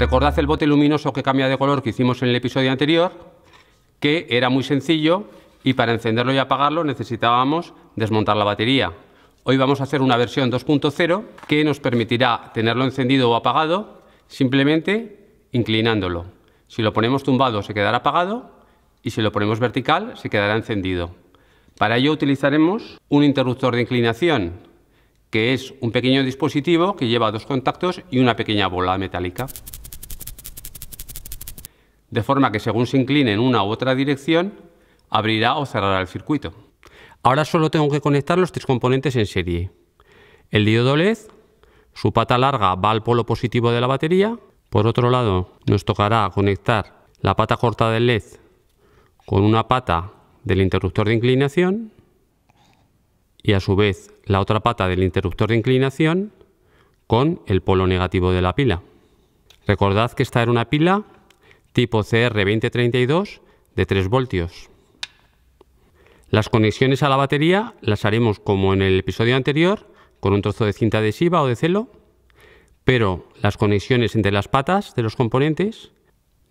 Recordad el bote luminoso que cambia de color que hicimos en el episodio anterior, que era muy sencillo y para encenderlo y apagarlo necesitábamos desmontar la batería. Hoy vamos a hacer una versión 2.0 que nos permitirá tenerlo encendido o apagado simplemente inclinándolo. Si lo ponemos tumbado se quedará apagado y si lo ponemos vertical se quedará encendido. Para ello utilizaremos un interruptor de inclinación, que es un pequeño dispositivo que lleva dos contactos y una pequeña bola metálica de forma que según se incline en una u otra dirección, abrirá o cerrará el circuito. Ahora solo tengo que conectar los tres componentes en serie. El diodo LED, su pata larga va al polo positivo de la batería, por otro lado nos tocará conectar la pata corta del LED con una pata del interruptor de inclinación y a su vez la otra pata del interruptor de inclinación con el polo negativo de la pila. Recordad que esta era una pila tipo CR2032 de 3 voltios. Las conexiones a la batería las haremos como en el episodio anterior, con un trozo de cinta adhesiva o de celo, pero las conexiones entre las patas de los componentes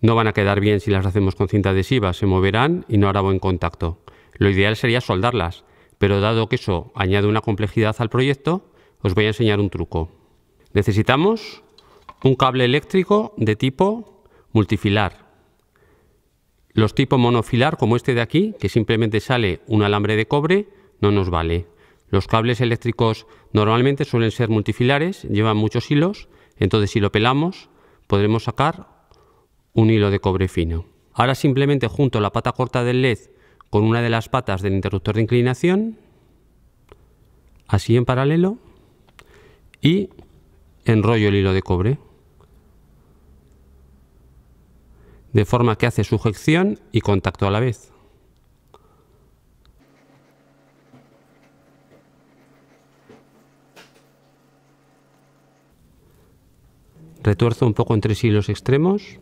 no van a quedar bien si las hacemos con cinta adhesiva, se moverán y no hará buen contacto. Lo ideal sería soldarlas, pero dado que eso añade una complejidad al proyecto, os voy a enseñar un truco. Necesitamos un cable eléctrico de tipo multifilar. Los tipos monofilar, como este de aquí, que simplemente sale un alambre de cobre, no nos vale. Los cables eléctricos normalmente suelen ser multifilares, llevan muchos hilos, entonces si lo pelamos podremos sacar un hilo de cobre fino. Ahora simplemente junto la pata corta del LED con una de las patas del interruptor de inclinación, así en paralelo, y enrollo el hilo de cobre. de forma que hace sujeción y contacto a la vez. Retuerzo un poco entre sí los extremos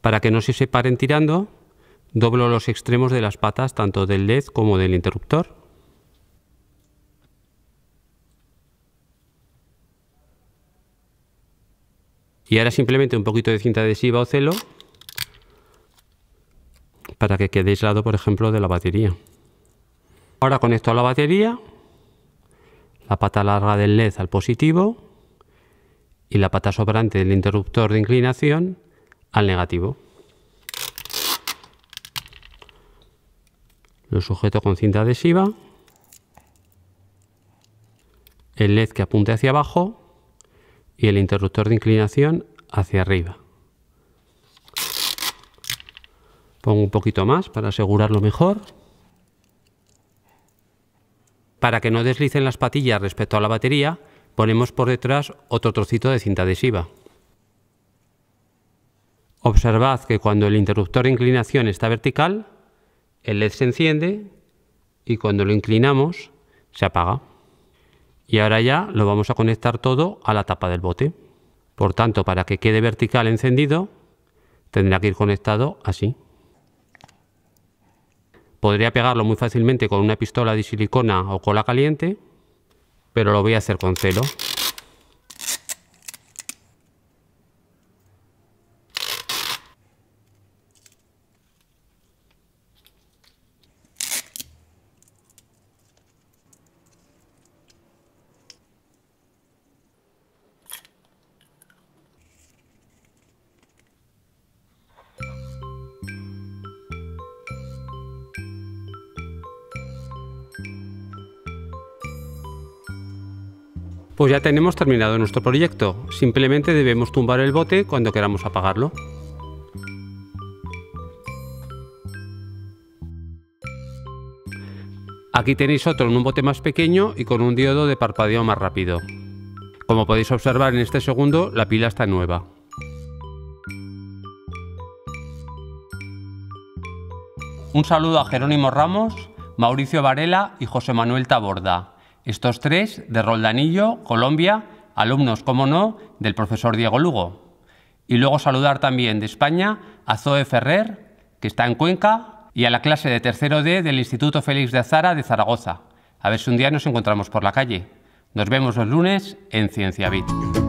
para que no se separen tirando, doblo los extremos de las patas tanto del LED como del interruptor Y ahora simplemente un poquito de cinta adhesiva o celo para que quede aislado, por ejemplo, de la batería. Ahora conecto a la batería, la pata larga del LED al positivo y la pata sobrante del interruptor de inclinación al negativo. Lo sujeto con cinta adhesiva, el LED que apunte hacia abajo y el interruptor de inclinación hacia arriba. Pongo un poquito más para asegurarlo mejor. Para que no deslicen las patillas respecto a la batería, ponemos por detrás otro trocito de cinta adhesiva. Observad que cuando el interruptor de inclinación está vertical, el LED se enciende y cuando lo inclinamos se apaga y ahora ya lo vamos a conectar todo a la tapa del bote. Por tanto, para que quede vertical encendido, tendrá que ir conectado así. Podría pegarlo muy fácilmente con una pistola de silicona o cola caliente, pero lo voy a hacer con celo. Pues ya tenemos terminado nuestro proyecto, simplemente debemos tumbar el bote cuando queramos apagarlo. Aquí tenéis otro en un bote más pequeño y con un diodo de parpadeo más rápido. Como podéis observar en este segundo, la pila está nueva. Un saludo a Jerónimo Ramos, Mauricio Varela y José Manuel Taborda. Estos tres de Roldanillo, Colombia, alumnos, como no, del profesor Diego Lugo. Y luego saludar también de España a Zoe Ferrer, que está en Cuenca, y a la clase de tercero D del Instituto Félix de Azara de Zaragoza. A ver si un día nos encontramos por la calle. Nos vemos los lunes en Ciencia Cienciavit.